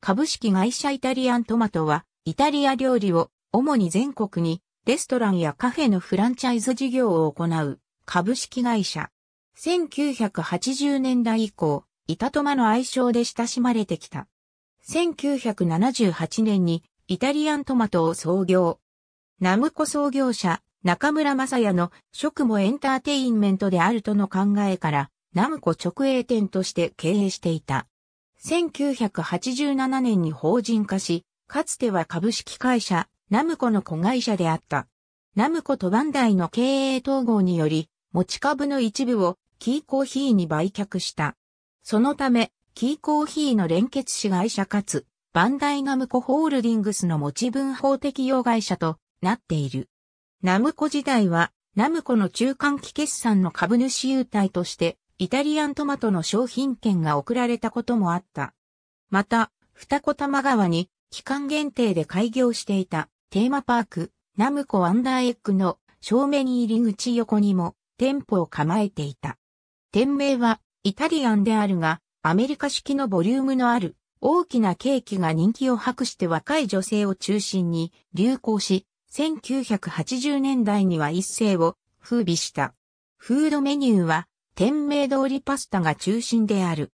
株式会社イタリアントマトは、イタリア料理を主に全国にレストランやカフェのフランチャイズ事業を行う株式会社。1980年代以降、イタトマの愛称で親しまれてきた。1978年にイタリアントマトを創業。ナムコ創業者中村正也の職務エンターテインメントであるとの考えから、ナムコ直営店として経営していた。1987年に法人化し、かつては株式会社、ナムコの子会社であった。ナムコとバンダイの経営統合により、持ち株の一部をキーコーヒーに売却した。そのため、キーコーヒーの連結子会社かつ、バンダイナムコホールディングスの持ち分法適用会社となっている。ナムコ時代は、ナムコの中間期決算の株主優待として、イタリアントマトの商品券が送られたこともあった。また、二子玉川に期間限定で開業していたテーマパーク、ナムコワンダーエッグの正面入り口横にも店舗を構えていた。店名はイタリアンであるが、アメリカ式のボリュームのある大きなケーキが人気を博して若い女性を中心に流行し、1980年代には一世を風靡した。フードメニューは店名通りパスタが中心である。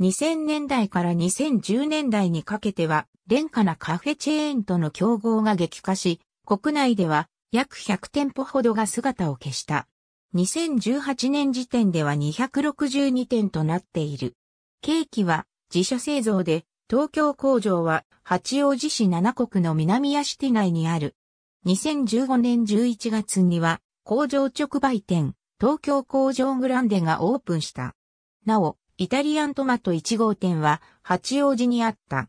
2000年代から2010年代にかけては、廉価なカフェチェーンとの競合が激化し、国内では約100店舗ほどが姿を消した。2018年時点では262店となっている。ケーキは自社製造で、東京工場は八王子市七国の南屋敷内にある。2015年11月には工場直売店、東京工場グランデがオープンした。なお、イタリアントマト1号店は八王子にあった。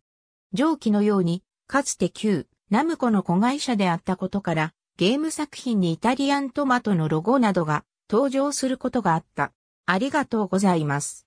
上記のように、かつて旧ナムコの子会社であったことから、ゲーム作品にイタリアントマトのロゴなどが登場することがあった。ありがとうございます。